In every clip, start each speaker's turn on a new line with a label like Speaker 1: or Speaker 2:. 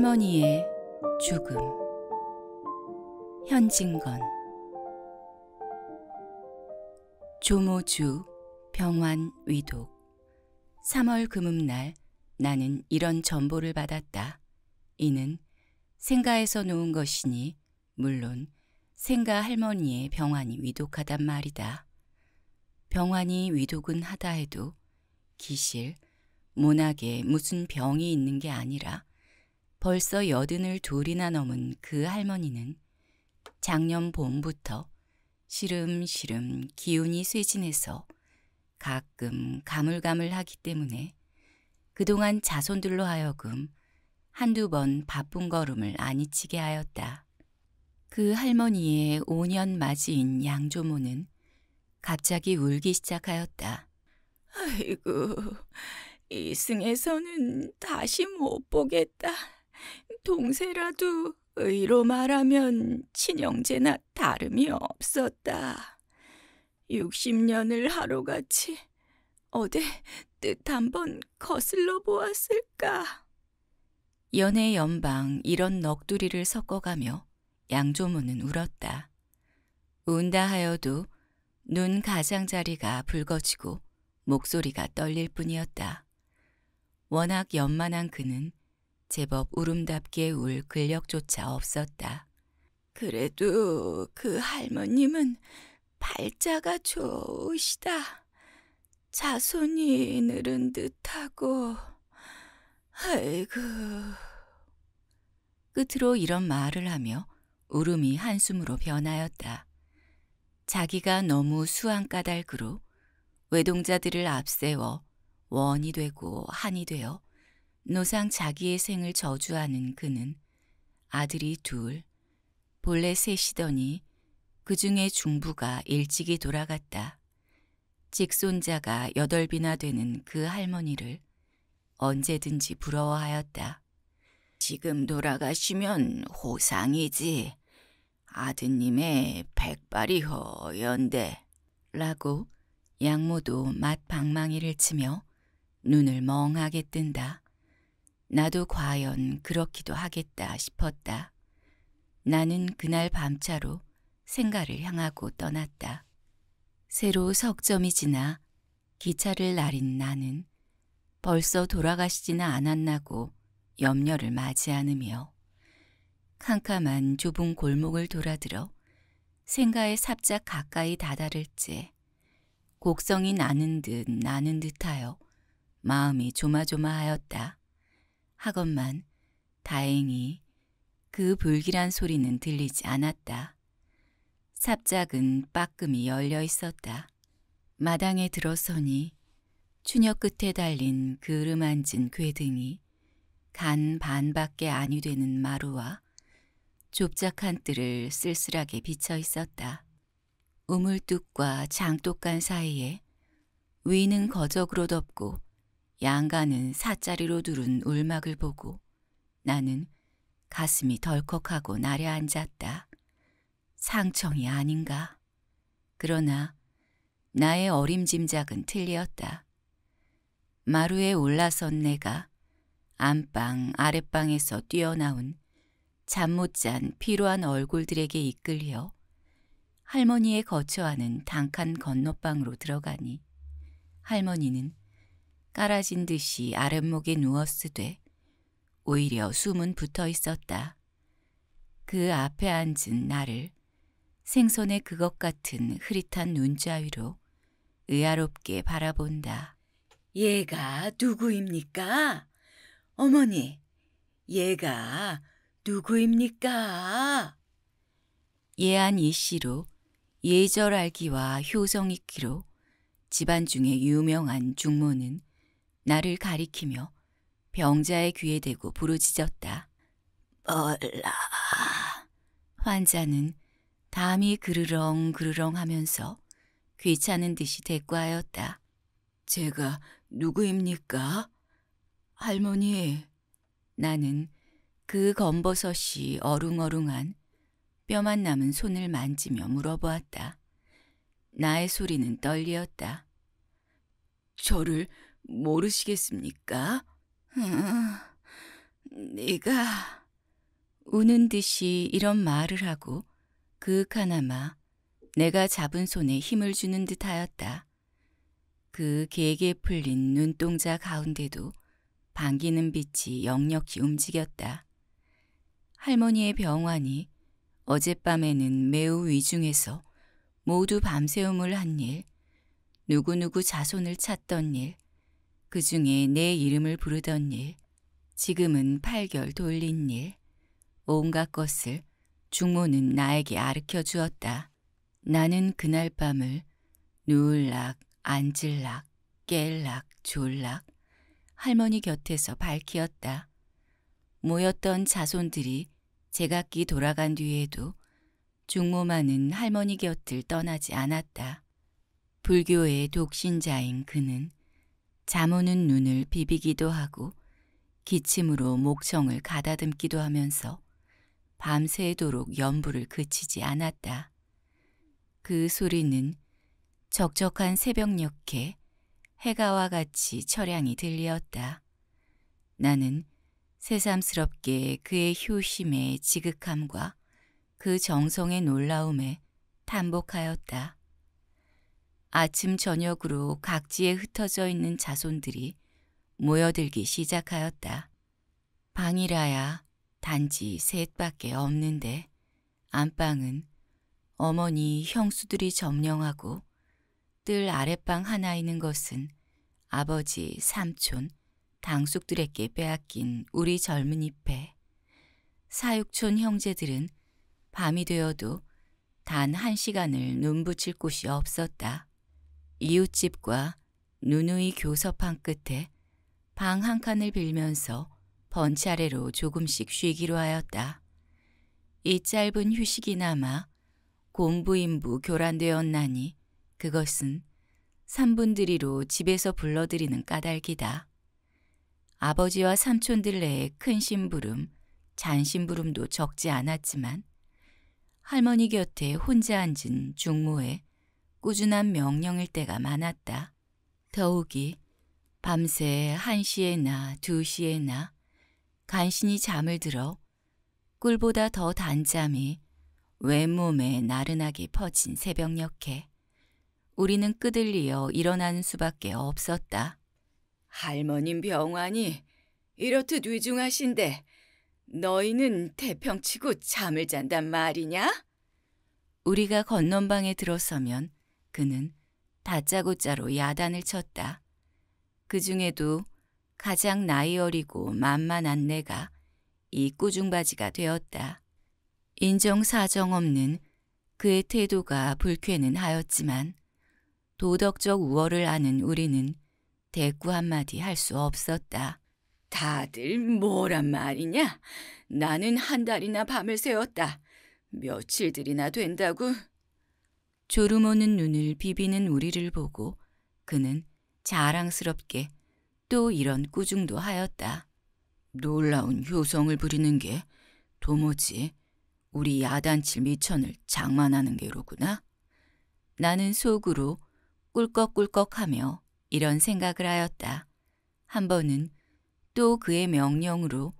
Speaker 1: 할머니의 죽음 현진건 조모주 병환 위독 3월 금음날 나는 이런 전보를 받았다. 이는 생가에서 놓은 것이니 물론 생가 할머니의 병환이 위독하단 말이다. 병환이 위독은 하다 해도 기실, 모나게 무슨 병이 있는 게 아니라 벌써 여든을 둘이나 넘은 그 할머니는 작년 봄부터 시름시름 기운이 쇠진해서 가끔 가물가물하기 때문에 그동안 자손들로 하여금 한두 번 바쁜 걸음을 안이치게 하였다. 그 할머니의 5년 맞이인 양조모는 갑자기 울기 시작하였다. 아이고, 이승에서는 다시 못 보겠다. 동세라도 의로 말하면 친형제나 다름이 없었다. 60년을 하루같이 어디 뜻 한번 거슬러 보았을까. 연애 연방 이런 넋두리를 섞어가며 양조문은 울었다. 운다 하여도 눈 가장자리가 붉어지고 목소리가 떨릴 뿐이었다. 워낙 연만한 그는 제법 울음답게 울 근력조차 없었다. 그래도 그 할머님은 발자가 좋으시다. 자손이 늘은 듯하고, 아이고. 끝으로 이런 말을 하며 울음이 한숨으로 변하였다. 자기가 너무 수한 까닭으로 외동자들을 앞세워 원이 되고 한이 되어 노상 자기의 생을 저주하는 그는 아들이 둘, 본래 셋이더니 그 중에 중부가 일찍이 돌아갔다. 직손자가 여덟이나 되는 그 할머니를 언제든지 부러워하였다. 지금 돌아가시면 호상이지. 아드님의 백발이 허연대 라고 양모도 맛방망이를 치며 눈을 멍하게 뜬다. 나도 과연 그렇기도 하겠다 싶었다. 나는 그날 밤차로 생가를 향하고 떠났다. 새로 석점이 지나 기차를 날인 나는 벌써 돌아가시지는 않았나고 염려를 마지 않으며 캄캄한 좁은 골목을 돌아들어 생가에 삽짝 가까이 다다를 때 곡성이 나는 듯 나는 듯하여 마음이 조마조마하였다. 하건만 다행히 그 불길한 소리는 들리지 않았다. 삽작은 빠끔히 열려 있었다. 마당에 들어서니 추녀 끝에 달린 그름 앉은 괴등이 간 반밖에 안이 되는 마루와 좁작한 뜰을 쓸쓸하게 비쳐 있었다. 우물뚝과 장독간 사이에 위는 거적으로 덮고 양가는 사짜리로 두른 울막을 보고 나는 가슴이 덜컥하고 나려앉았다. 상청이 아닌가. 그러나 나의 어림짐작은 틀렸다. 마루에 올라선 내가 안방 아랫방에서 뛰어나온 잠 못 잔 피로한 얼굴들에게 이끌려 할머니의 거처하는 단칸 건너방으로 들어가니 할머니는 깔아진 듯이 아랫목에 누웠으되 오히려 숨은 붙어 있었다. 그 앞에 앉은 나를 생선의 그것 같은 흐릿한 눈자위로 의아롭게 바라본다. 얘가 누구입니까? 어머니, 얘가 누구입니까? 예한 이씨로 예절 알기와 효성 있기로 집안 중에 유명한 중모는 나를 가리키며 병자의 귀에 대고 부르짖었다. 몰라. 환자는 담이 그르렁 그르렁 하면서 귀찮은 듯이 대꾸하였다. 제가 누구입니까? 할머니. 나는 그 검버섯이 어룽어룽한 뼈만 남은 손을 만지며 물어보았다. 나의 소리는 떨리었다. 저를 모르시겠습니까? 네가 음, 우는 듯이 이런 말을 하고 그윽하나마 내가 잡은 손에 힘을 주는 듯하였다. 그 개게 풀린 눈동자 가운데도 반기는 빛이 역력히 움직였다. 할머니의 병환이 어젯밤에는 매우 위중해서 모두 밤새움을 한 일, 누구누구 자손을 찾던 일, 그 중에 내 이름을 부르던 일, 지금은 팔결 돌린 일, 온갖 것을 중모는 나에게 아르켜 주었다. 나는 그날 밤을 누울락, 앉을락, 깰락, 졸락 할머니 곁에서 밝히었다. 모였던 자손들이 제각기 돌아간 뒤에도 중모만은 할머니 곁을 떠나지 않았다. 불교의 독신자인 그는 잠오는 눈을 비비기도 하고 기침으로 목청을 가다듬기도 하면서 밤새도록 연불을 그치지 않았다. 그 소리는 적적한 새벽녘에 해가와 같이 철양이 들리었다. 나는 새삼스럽게 그의 효심의 지극함과 그 정성의 놀라움에 탄복하였다. 아침 저녁으로 각지에 흩어져 있는 자손들이 모여들기 시작하였다. 방이라야 단지 셋밖에 없는데 안방은 어머니 형수들이 점령하고 뜰 아랫방 하나 있는 것은 아버지 삼촌 당숙들에게 빼앗긴 우리 젊은이 패 사육촌 형제들은 밤이 되어도 단 한 시간을 눈 붙일 곳이 없었다. 이웃집과 누누이 교섭한 끝에 방 한 칸을 빌면서 번차례로 조금씩 쉬기로 하였다. 이 짧은 휴식이나마 공부인부 교란되었나니 그것은 삼분들이로 집에서 불러들이는 까닭이다. 아버지와 삼촌들 내에 큰 심부름, 잔심부름도 적지 않았지만 할머니 곁에 혼자 앉은 중모에 꾸준한 명령일 때가 많았다. 더욱이 밤새 한시에나두시에나 간신히 잠을 들어 꿀보다 더 단잠이 왼몸에 나른하게 퍼진 새벽녘에 우리는 끄들리어 일어나는 수밖에 없었다. 할머님 병환이 이렇듯 위중하신데 너희는 태평치고 잠을 잔단 말이냐? 우리가 건넌방에 들어서면 그는 다짜고짜로 야단을 쳤다. 그 중에도 가장 나이 어리고 만만한 내가 이 꾸중바지가 되었다. 인정사정 없는 그의 태도가 불쾌는 하였지만 도덕적 우월을 아는 우리는 대꾸 한마디 할 수 없었다. 다들 뭐란 말이냐? 나는 한 달이나 밤을 새웠다. 며칠들이나 된다고 졸음오는 눈을 비비는 우리를 보고 그는 자랑스럽게 또 이런 꾸중도 하였다. 놀라운 효성을 부리는 게 도무지 우리 야단칠 미천을 장만하는 게로구나. 나는 속으로 꿀꺽꿀꺽하며 이런 생각을 하였다. 한 번은 또 그의 명령으로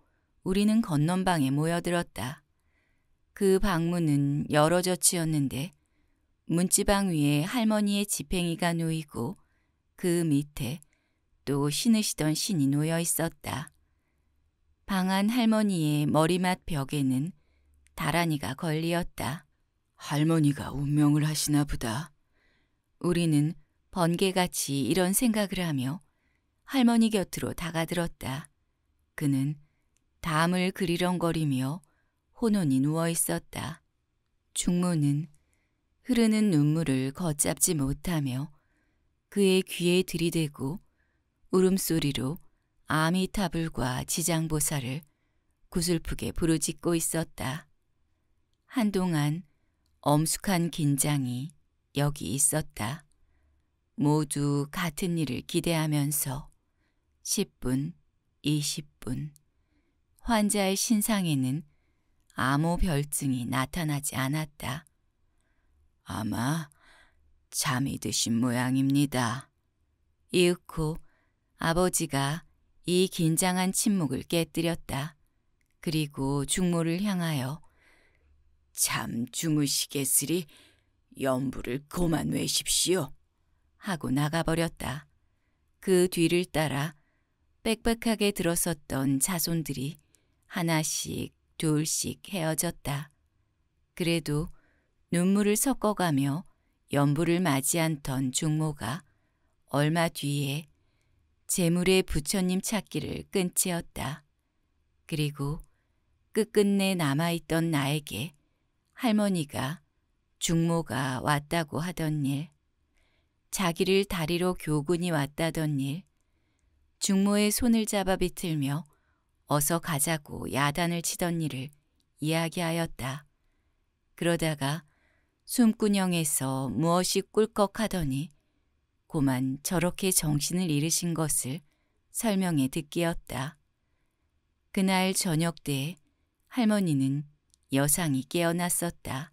Speaker 1: 우리는 건넌방에 모여들었다. 그 방문은 여러 젖히였는데 문지방 위에 할머니의 지팽이가 놓이고 그 밑에 또 신으시던 신이 놓여 있었다. 방안 할머니의 머리맡 벽에는 다란이가 걸리었다. 할머니가 운명을 하시나 보다. 우리는 번개같이 이런 생각을 하며 할머니 곁으로 다가들었다. 그는 담을 그리렁거리며 혼혼이 누워 있었다. 중무는 흐르는 눈물을 걷잡지 못하며 그의 귀에 들이대고 울음소리로 아미타불과 지장보살을 구슬프게 부르짖고 있었다. 한동안 엄숙한 긴장이 여기 있었다. 모두 같은 일을 기대하면서 10분, 20분 환자의 신상에는 아무 별증이 나타나지 않았다. 아마 잠이 드신 모양입니다. 이윽고 아버지가 이 긴장한 침묵을 깨뜨렸다. 그리고 중모를 향하여 잠 주무시겠으리 염불을 고만 외십시오 하고 나가버렸다. 그 뒤를 따라 빽빽하게 들어섰던 자손들이 하나씩 둘씩 헤어졌다. 그래도 눈물을 섞어가며 연부를 맞이 한던 중모가 얼마 뒤에 재물의 부처님 찾기를 끊치었다 그리고 끝끝내 남아있던 나에게 할머니가 중모가 왔다고 하던 일, 자기를 다리로 교군이 왔다던 일, 중모의 손을 잡아 비틀며 어서 가자고 야단을 치던 일을 이야기하였다. 그러다가 숨구녕에서 무엇이 꿀꺽하더니 고만 저렇게 정신을 잃으신 것을 설명해 듣기였다. 그날 저녁 때 할머니는 여상이 깨어났었다.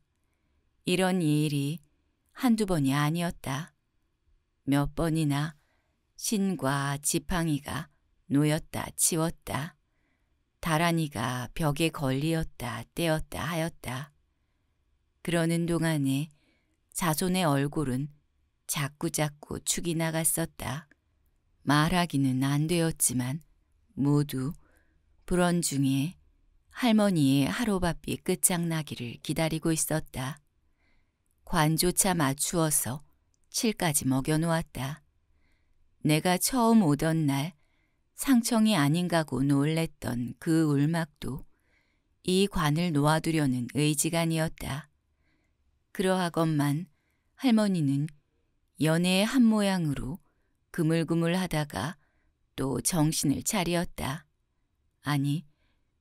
Speaker 1: 이런 일이 한두 번이 아니었다. 몇 번이나 신과 지팡이가 놓였다 치웠다. 다란이가 벽에 걸리었다 떼었다 하였다. 그러는 동안에 자손의 얼굴은 자꾸자꾸 축이 나갔었다. 말하기는 안 되었지만 모두 불언 중에 할머니의 하루바삐 끝장나기를 기다리고 있었다. 관조차 맞추어서 칠까지 먹여놓았다. 내가 처음 오던 날 상청이 아닌가고 놀랬던 그 울막도 이 관을 놓아두려는 의지간이었다. 그러하건만 할머니는 연애의 한 모양으로 그물그물하다가 또 정신을 차리었다. 아니,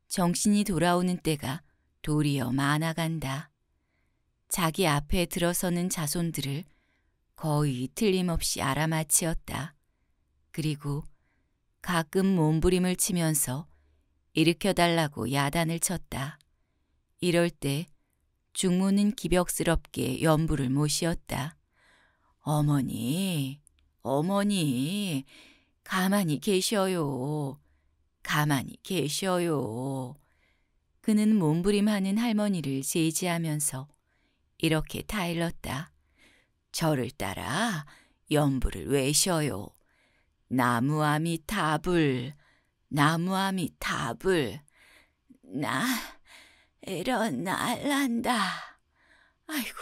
Speaker 1: 정신이 돌아오는 때가 도리어 많아간다. 자기 앞에 들어서는 자손들을 거의 틀림없이 알아맞히었다. 그리고 가끔 몸부림을 치면서 일으켜달라고 야단을 쳤다. 이럴 때 중모는 기벽스럽게 연부를 모시었다. 어머니, 어머니, 가만히 계셔요. 가만히 계셔요. 그는 몸부림하는 할머니를 제지하면서 이렇게 타일렀다. 저를 따라 연부를 외셔요. 나무아미 답을, 나무아미 답을, 나... 일어날란다 아이고,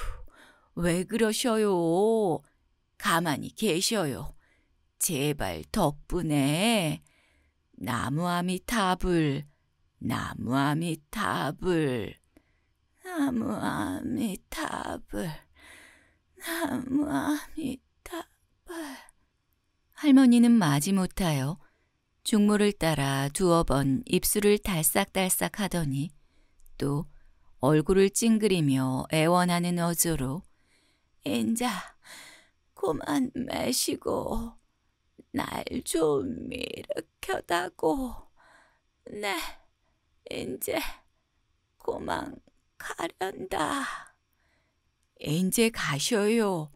Speaker 1: 왜 그러셔요? 가만히 계셔요. 제발 덕분에 나무아미 타불, 나무아미 타불, 나무아미 타불, 나무아미 타불. 할머니는 마지못하여 죽물을 따라 두어 번 입술을 달싹달싹 하더니 또 얼굴을 찡그리며 애원하는 어조로 인자 고만 마시고 날 좀 일으켜다고 네인제 고만 가련다 인제 가셔요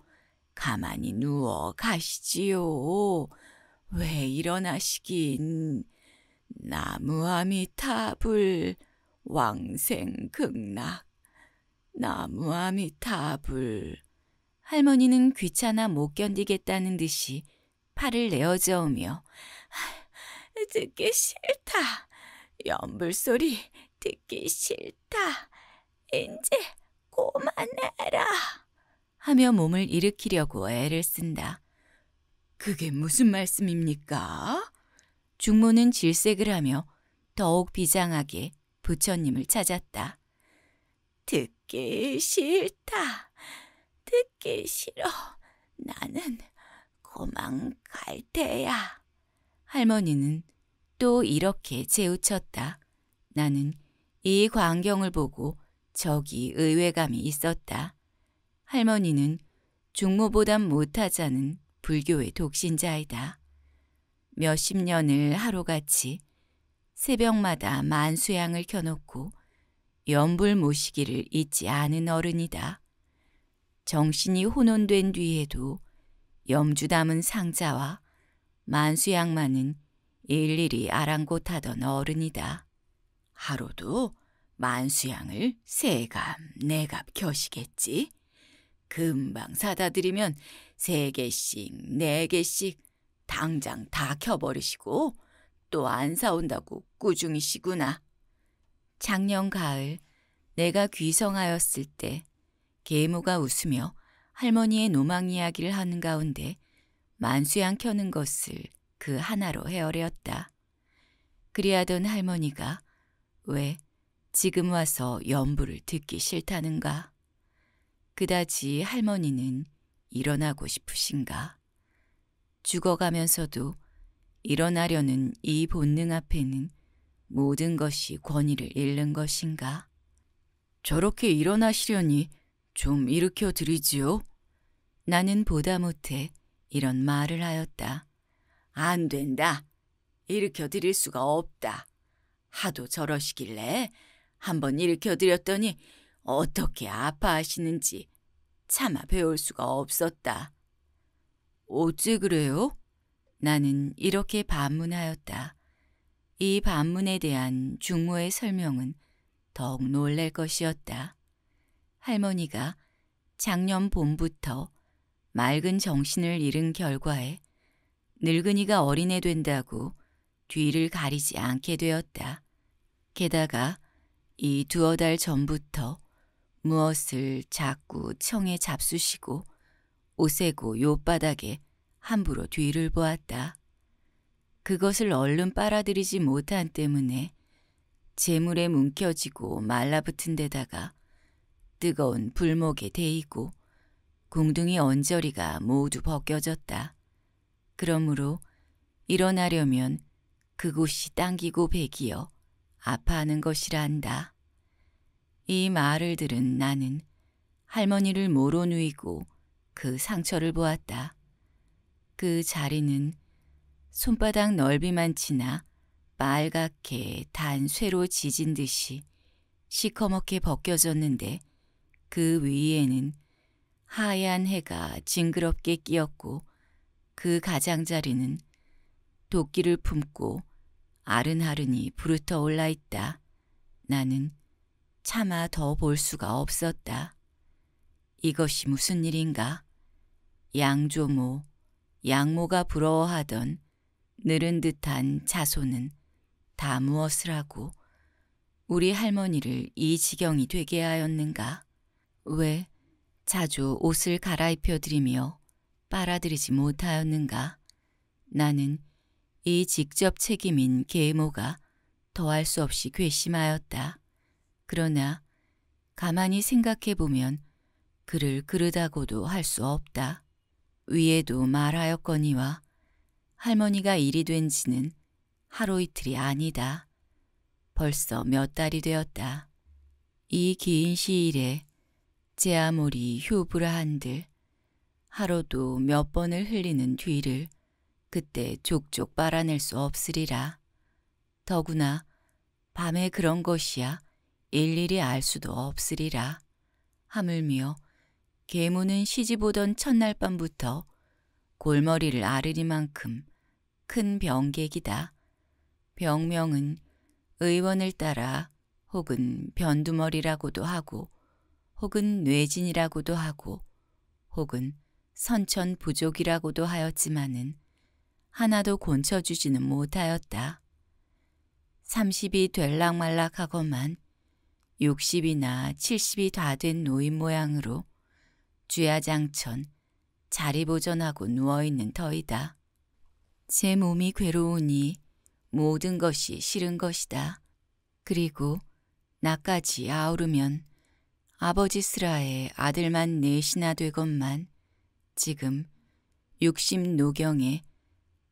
Speaker 1: 가만히 누워 가시지요 왜 일어나시긴 나무아미타불 왕생극락, 나무아미타불. 할머니는 귀찮아 못 견디겠다는 듯이 팔을 내어저으며 듣기 싫다. 연불소리 듣기 싫다. 이제 고만해라. 하며 몸을 일으키려고 애를 쓴다. 그게 무슨 말씀입니까? 중모는 질색을 하며 더욱 비장하게 부처님을 찾았다. 듣기 싫다. 듣기 싫어. 나는 고망갈 테야. 할머니는 또 이렇게 재우쳤다. 나는 이 광경을 보고 저기 의외감이 있었다. 할머니는 중모보단 못하자는 불교의 독신자이다. 몇십 년을 하루같이 새벽마다 만수양을 켜놓고 연불 모시기를 잊지 않은 어른이다. 정신이 혼온된 뒤에도 염주 담은 상자와 만수양만은 일일이 아랑곳하던 어른이다. 하루도 만수양을 세갑 네갑 켜시겠지. 금방 사다 드리면 세 개씩 네 개씩 당장 다 켜버리시고 또안 사온다고 꾸중이시구나. 작년 가을 내가 귀성하였을 때 계모가 웃으며 할머니의 노망 이야기를 하는 가운데 만수양 켜는 것을 그 하나로 헤아렸다. 그리하던 할머니가 왜 지금 와서 연부를 듣기 싫다는가? 그다지 할머니는 일어나고 싶으신가? 죽어가면서도 일어나려는 이 본능 앞에는 모든 것이 권위를 잃는 것인가? 저렇게 일어나시려니 좀 일으켜 드리지요? 나는 보다 못해 이런 말을 하였다. 안 된다. 일으켜 드릴 수가 없다. 하도 저러시길래 한 번 일으켜 드렸더니 어떻게 아파하시는지 차마 배울 수가 없었다. 어째 그래요? 나는 이렇게 반문하였다. 이 반문에 대한 중모의 설명은 더욱 놀랄 것이었다. 할머니가 작년 봄부터 맑은 정신을 잃은 결과에 늙은이가 어린애 된다고 뒤를 가리지 않게 되었다. 게다가 이 두어 달 전부터 무엇을 자꾸 청에 잡수시고 오세고 요바닥에 함부로 뒤를 보았다. 그것을 얼른 빨아들이지 못한 때문에 재물에 뭉켜지고 말라붙은 데다가 뜨거운 불목에 데이고 궁둥이 언저리가 모두 벗겨졌다. 그러므로 일어나려면 그곳이 당기고 배기어 아파하는 것이란다. 이 말을 들은 나는 할머니를 모로 누이고 그 상처를 보았다. 그 자리는 손바닥 넓이만 지나 빨갛게 단 쇠로 지진 듯이 시커멓게 벗겨졌는데 그 위에는 하얀 해가 징그럽게 끼었고 그 가장자리는 도끼를 품고 아른하른이 부르터 올라 있다. 나는 차마 더 볼 수가 없었다. 이것이 무슨 일인가? 양조모, 양모가 부러워하던 늘은 듯한 자손은 다 무엇을 하고 우리 할머니를 이 지경이 되게 하였는가? 왜 자주 옷을 갈아입혀드리며 빨아들이지 못하였는가? 나는 이 직접 책임인 계모가 더할 수 없이 괘씸하였다. 그러나 가만히 생각해보면 그를 그르다고도 할 수 없다. 위에도 말하였거니와 할머니가 일이 된 지는 하루 이틀이 아니다. 벌써 몇 달이 되었다. 이 긴 시일에 제 아무리 휴브라한들 하루도 몇 번을 흘리는 뒤를 그때 족족 빨아낼 수 없으리라. 더구나 밤에 그런 것이야 일일이 알 수도 없으리라. 하물며 계모는 시집 오던 첫날 밤부터 골머리를 아르리만큼 큰 병객이다. 병명은 의원을 따라 혹은 변두머리라고도 하고 혹은 뇌진이라고도 하고 혹은 선천부족이라고도 하였지만은 하나도 곤쳐주지는 못하였다. 30이 될락말락하건만 60이나 70이 다 된 노인 모양으로 쥐야장천 자리 보전하고 누워있는 터이다. 제 몸이 괴로우니 모든 것이 싫은 것이다. 그리고 나까지 아우르면 아버지 스라의 아들만 넷이나 되건만 지금 육십 노경에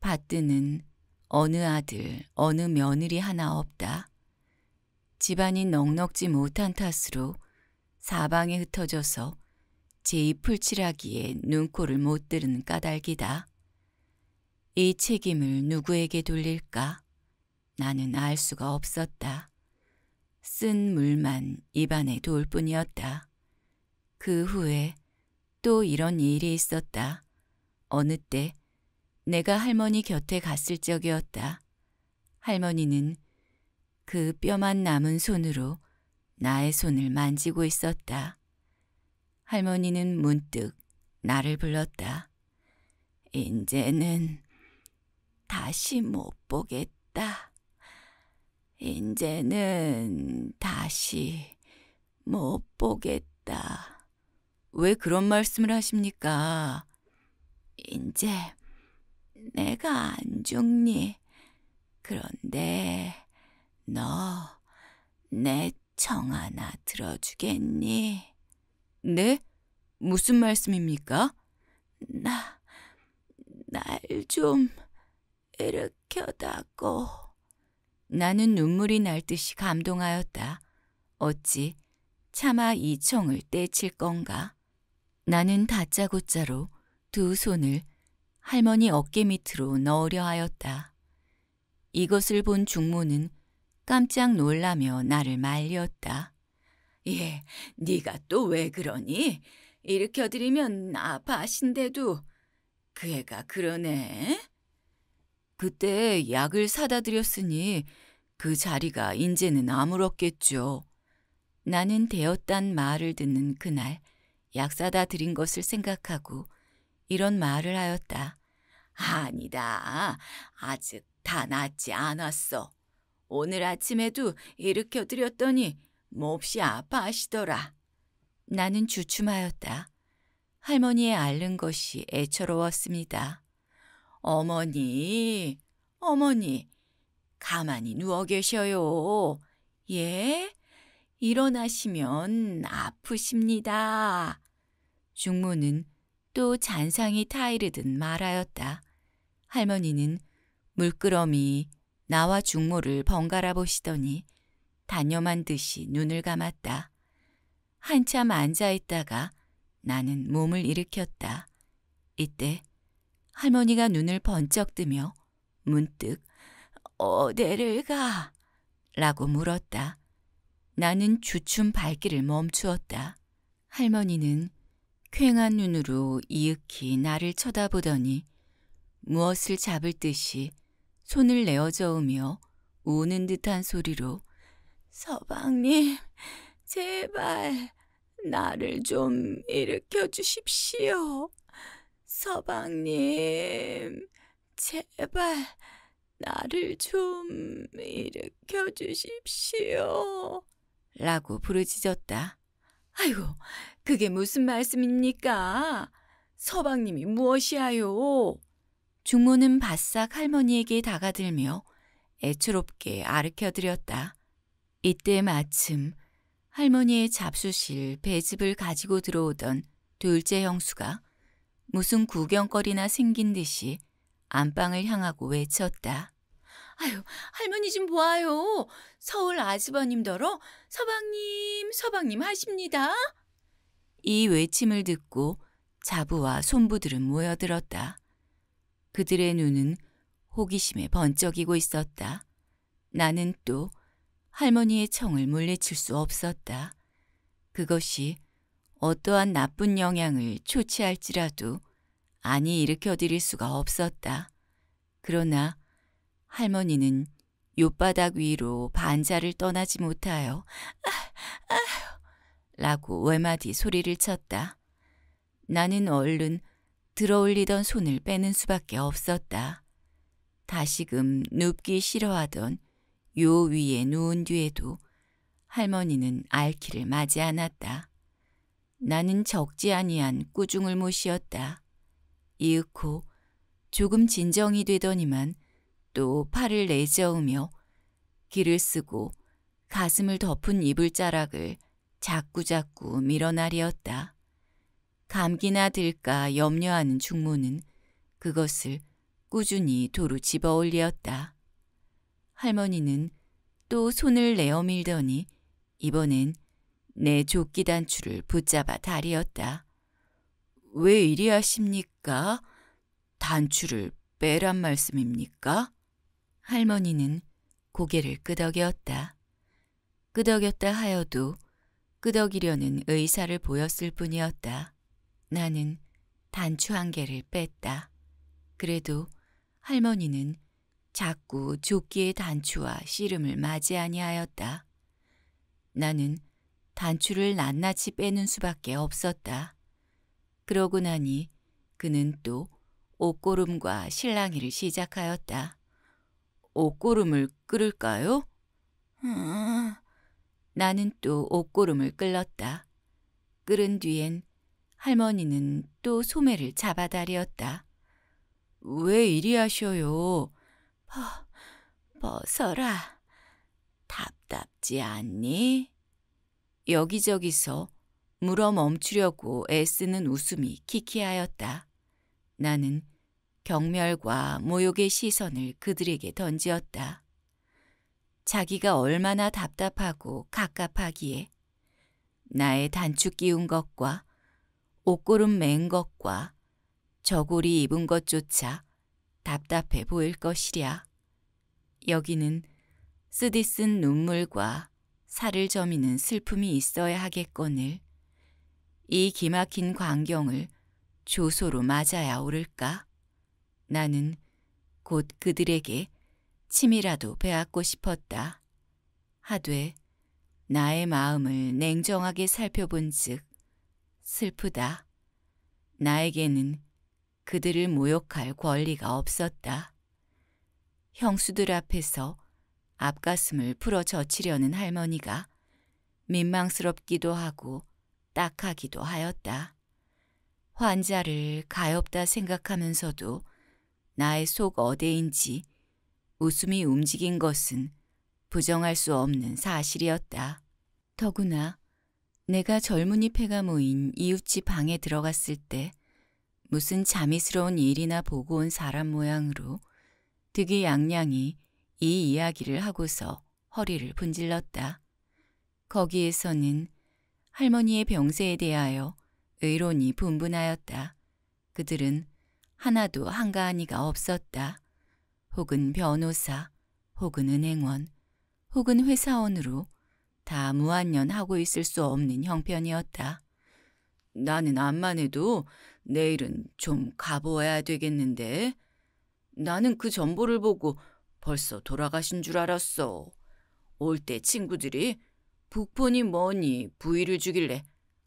Speaker 1: 밭뜨는 어느 아들 어느 며느리 하나 없다. 집안이 넉넉지 못한 탓으로 사방에 흩어져서 제이 풀칠하기에 눈코를 못 들은 까닭이다. 이 책임을 누구에게 돌릴까? 나는 알 수가 없었다. 쓴 물만 입안에 돌 뿐이었다. 그 후에 또 이런 일이 있었다. 어느 때 내가 할머니 곁에 갔을 적이었다. 할머니는 그 뼈만 남은 손으로 나의 손을 만지고 있었다. 할머니는 문득 나를 불렀다. 인제는 다시 못 보겠다. 인제는 다시 못 보겠다. 왜 그런 말씀을 하십니까? 인제 내가 안 죽니? 그런데 너 내 청 하나 들어주겠니? 네? 무슨 말씀입니까? 나, 날 좀 일으켜다고. 나는 눈물이 날 듯이 감동하였다. 어찌 차마 이 청을 떼칠 건가? 나는 다짜고짜로 두 손을 할머니 어깨 밑으로 넣으려 하였다. 이것을 본 중모는 깜짝 놀라며 나를 말렸다. 예, 네가 또 왜 그러니? 일으켜드리면 아파하신대도 그 애가 그러네. 그때 약을 사다 드렸으니 그 자리가 이제는 아무렇겠죠. 나는 되었단 말을 듣는 그날 약 사다 드린 것을 생각하고 이런 말을 하였다. 아니다. 아직 다 낫지 않았어. 오늘 아침에도 일으켜 드렸더니 몹시 아파하시더라. 나는 주춤하였다. 할머니의 앓는 것이 애처로웠습니다. 어머니, 어머니, 가만히 누워 계셔요. 예? 일어나시면 아프십니다. 중모는또 잔상이 타이르듯 말하였다. 할머니는 물끄러미 나와 중모를 번갈아 보시더니 단념한 듯이 눈을 감았다. 한참 앉아있다가 나는 몸을 일으켰다. 이때 할머니가 눈을 번쩍 뜨며 문득 어디를 가? 라고 물었다. 나는 주춤 발길을 멈추었다. 할머니는 퀭한 눈으로 이윽히 나를 쳐다보더니 무엇을 잡을 듯이 손을 내어 저으며 우는 듯한 소리로 서방님, 제발 나를 좀 일으켜 주십시오. 서방님, 제발 나를 좀 일으켜 주십시오. 라고 부르짖었다. 아이고, 그게 무슨 말씀입니까? 서방님이 무엇이야요? 중모는 바싹 할머니에게 다가들며 애처롭게 아르켜드렸다. 이때 마침 할머니의 잡수실 배즙을 가지고 들어오던 둘째 형수가 무슨 구경거리나 생긴 듯이 안방을 향하고 외쳤다. 아유, 할머니 좀 보아요. 서울 아즈버님더러 서방님, 서방님 하십니다. 이 외침을 듣고 자부와 손부들은 모여들었다. 그들의 눈은 호기심에 번쩍이고 있었다. 나는 또 할머니의 청을 물리칠 수 없었다. 그것이 어떠한 나쁜 영향을 초치할지라도 아니 일으켜드릴 수가 없었다. 그러나 할머니는 옣바닥 위로 반자를 떠나지 못하여 아, 아, 라고 외마디 소리를 쳤다. 나는 얼른 들어올리던 손을 빼는 수밖에 없었다. 다시금 눕기 싫어하던 요 위에 누운 뒤에도 할머니는 알키를 맞이 않았다. 나는 적지 아니한 꾸중을 못이었다. 이윽고 조금 진정이 되더니만 또 팔을 내저으며 길을 쓰고 가슴을 덮은 이불자락을 자꾸자꾸 밀어나리었다. 감기나 들까 염려하는 중모는 그것을 꾸준히 도로 집어올리었다. 할머니는 또 손을 내어밀더니 이번엔 내 조끼 단추를 붙잡아 다리었다. 왜 이리 하십니까? 단추를 빼란 말씀입니까? 할머니는 고개를 끄덕였다. 끄덕였다 하여도 끄덕이려는 의사를 보였을 뿐이었다. 나는 단추 한 개를 뺐다. 그래도 할머니는 자꾸 조끼의 단추와 씨름을 맞이 아니하였다. 나는 단추를 낱낱이 빼는 수밖에 없었다. 그러고 나니 그는 또 옷고름과 실랑이를 시작하였다. 옷고름을 끌을까요 음. 나는 또 옷고름을 끌렀다. 끓은 뒤엔 할머니는 또 소매를 잡아다리었다. 왜 이리 하셔요? 어, 벗어라. 답답지 않니? 여기저기서 물어 멈추려고 애쓰는 웃음이 키키하였다. 나는 경멸과 모욕의 시선을 그들에게 던지었다. 자기가 얼마나 답답하고 갑갑하기에 나의 단추 끼운 것과 옷고름 맨 것과 저고리 입은 것조차 답답해 보일 것이랴. 여기는 쓰디쓴 눈물과 살을 저미는 슬픔이 있어야 하겠거늘 이 기막힌 광경을 조소로 맞아야 오를까? 나는 곧 그들에게 침이라도 베앗고 싶었다. 하되 나의 마음을 냉정하게 살펴본 즉 슬프다. 나에게는 그들을 모욕할 권리가 없었다. 형수들 앞에서 앞가슴을 풀어 젖히려는 할머니가 민망스럽기도 하고 딱하기도 하였다. 환자를 가엾다 생각하면서도 나의 속 어대인지 웃음이 움직인 것은 부정할 수 없는 사실이었다. 더구나 내가 젊은이 패가 모인 이웃집 방에 들어갔을 때 무슨 자미스러운 일이나 보고 온 사람 모양으로 득이 양양이 이 이야기를 하고서 허리를 분질렀다. 거기에서는 할머니의 병세에 대하여 의론이 분분하였다. 그들은 하나도 한가한이가 없었다. 혹은 변호사, 혹은 은행원, 혹은 회사원으로 다 무한년하고 있을 수 없는 형편이었다. 나는 암만 해도 내일은 좀 가보아야 되겠는데 나는 그 전보를 보고 벌써 돌아가신 줄 알았어. 올 때 친구들이 북폰이 뭐니 부위를 주길래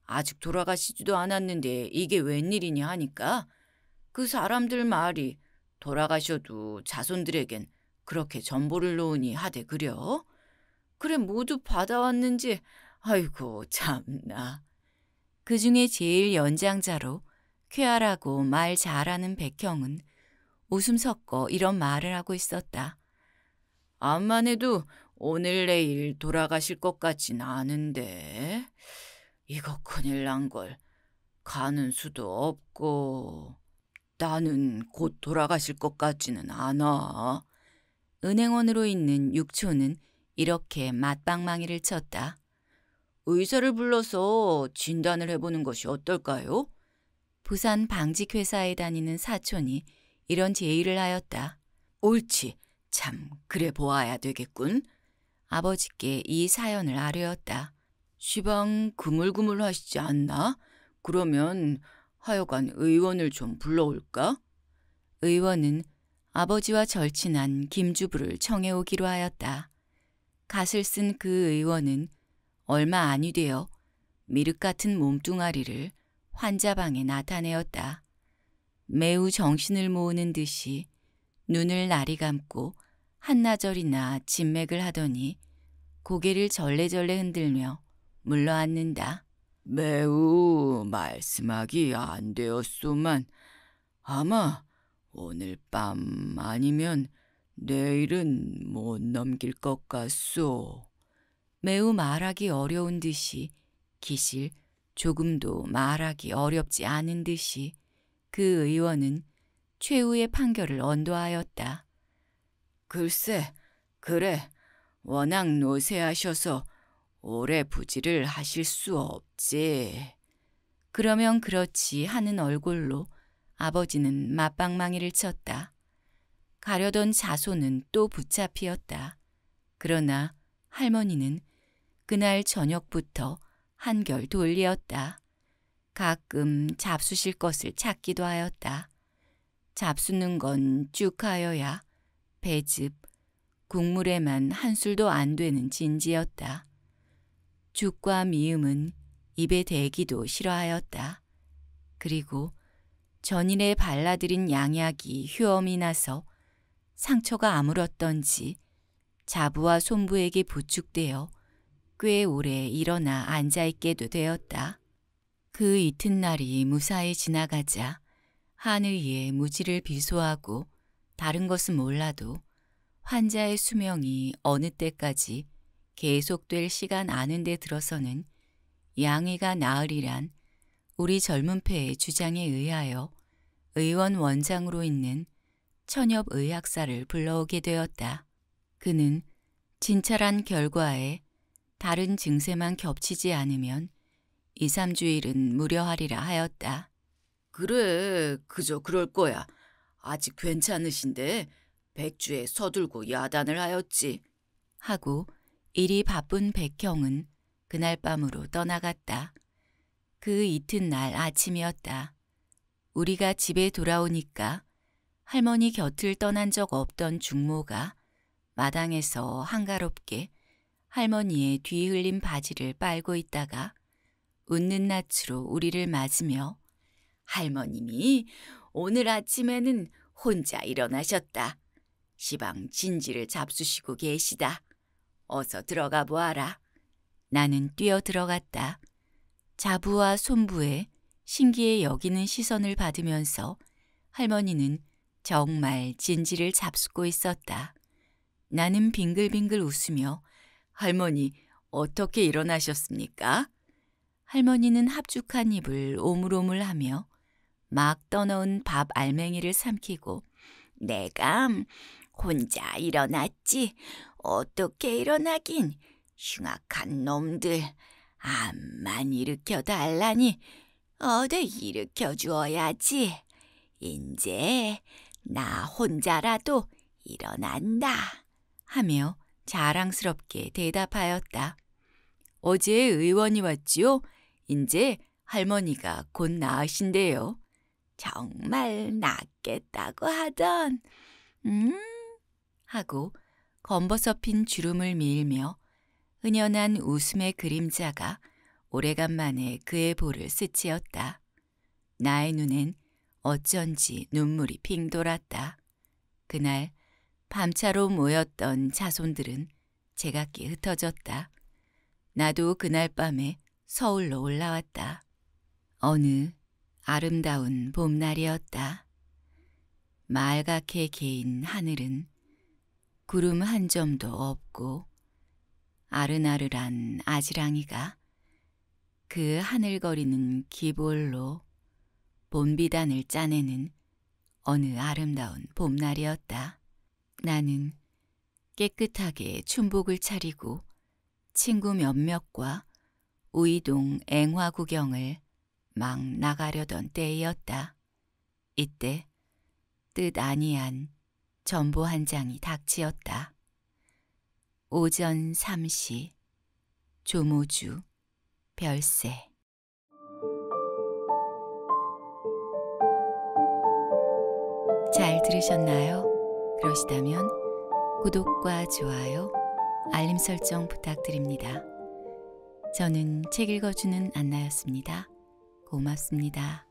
Speaker 1: 아직 돌아가시지도 않았는데 이게 웬일이냐 하니까 그 사람들 말이 돌아가셔도 자손들에겐 그렇게 전보를 놓으니 하되 그려. 그래 모두 받아왔는지 아이고 참나. 그 중에 제일 연장자로 쾌활하고 말 잘하는 백형은 웃음 섞어 이런 말을 하고 있었다. 암만 해도 오늘 내일 돌아가실 것 같진 않은데 이거 큰일 난 걸 가는 수도 없고 나는 곧 돌아가실 것 같지는 않아. 은행원으로 있는 육촌은 이렇게 맞방망이를 쳤다. 의사를 불러서 진단을 해보는 것이 어떨까요? 부산 방직회사에 다니는 사촌이 이런 제의를 하였다. 옳지. 참 그래 보아야 되겠군. 아버지께 이 사연을 아뢰었다. 시방 그물그물 하시지 않나? 그러면 하여간 의원을 좀 불러올까? 의원은 아버지와 절친한 김주부를 청해오기로 하였다. 갓을 쓴그 의원은 얼마 아니 되어 미륵 같은 몸뚱아리를 환자방에 나타내었다. 매우 정신을 모으는 듯이 눈을 날이 감고 한나절이나 진맥을 하더니 고개를 절레절레 흔들며 물러앉는다. 매우 말씀하기 안 되었소만 아마 오늘 밤 아니면 내일은 못 넘길 것 같소. 매우 말하기 어려운 듯이 기실 조금도 말하기 어렵지 않은 듯이 그 의원은 최후의 판결을 언도하였다. 글쎄, 그래. 워낙 노쇠하셔서 오래 부지를 하실 수 없지. 그러면 그렇지 하는 얼굴로 아버지는 맞방망이를 쳤다. 가려던 자손은 또 붙잡히었다. 그러나 할머니는 그날 저녁부터 한결 돌리었다. 가끔 잡수실 것을 찾기도 하였다. 잡수는 건 쭉하여야 배즙, 국물에만 한 술도 안 되는 진지였다. 죽과 미음은 입에 대기도 싫어하였다. 그리고 전일에 발라드린 양약이 휴엄이 나서 상처가 아물었던지 자부와 손부에게 부축되어 꽤 오래 일어나 앉아있게도 되었다. 그 이튿날이 무사히 지나가자 한의의 무지를 비소하고 다른 것은 몰라도 환자의 수명이 어느 때까지 계속될 시간 아는 데 들어서는 양의가 나으리란 우리 젊은 패의 주장에 의하여 의원 원장으로 있는 천엽 의학사를 불러오게 되었다. 그는 진찰한 결과에 다른 증세만 겹치지 않으면 이3주일은 무료하리라 하였다. 그래, 그저 그럴 거야. 아직 괜찮으신데 백주에 서둘고 야단을 하였지. 하고 일이 바쁜 백형은 그날 밤으로 떠나갔다. 그 이튿날 아침이었다. 우리가 집에 돌아오니까 할머니 곁을 떠난 적 없던 중모가 마당에서 한가롭게 할머니의 뒤 흘린 바지를 빨고 있다가 웃는 낯으로 우리를 맞으며 할머님이 오늘 아침에는 혼자 일어나셨다. 시방 진지를 잡수시고 계시다. 어서 들어가 보아라. 나는 뛰어 들어갔다. 자부와 손부에 신기해 여기는 시선을 받으면서 할머니는 정말 진지를 잡수고 있었다. 나는 빙글빙글 웃으며 할머니 어떻게 일어나셨습니까? 할머니는 합죽한 입을 오물오물하며 막떠놓은밥 알맹이를 삼키고 내가 혼자 일어났지 어떻게 일어나긴 흉악한 놈들 암만 일으켜 달라니 어디 일으켜 주어야지 이제 나 혼자라도 일어난다 하며 자랑스럽게 대답하였다. 어제 의원이 왔지요? 이제 할머니가 곧나으신대요 정말 낫겠다고 하던 음 하고 검버섯핀 주름을 밀며 은연한 웃음의 그림자가 오래간만에 그의 볼을 스치었다. 나의 눈엔 어쩐지 눈물이 핑 돌았다. 그날 밤차로 모였던 자손들은 제각기 흩어졌다. 나도 그날 밤에 서울로 올라왔다. 어느 아름다운 봄날이었다. 말갛게 개인 하늘은 구름 한 점도 없고 아른아른한 아지랑이가 그 하늘거리는 기볼로 봄비단을 짜내는 어느 아름다운 봄날이었다. 나는 깨끗하게 춘복을 차리고 친구 몇몇과 우이동 앵화 구경을 막 나가려던 때였다 이때 뜻 아니한 전보 한 장이 닥치었다. 오전 3시 조모주 별세 잘 들으셨나요? 그러시다면 구독과 좋아요, 알림 설정 부탁드립니다. 저는 책 읽어주는 안나였습니다. 고맙습니다.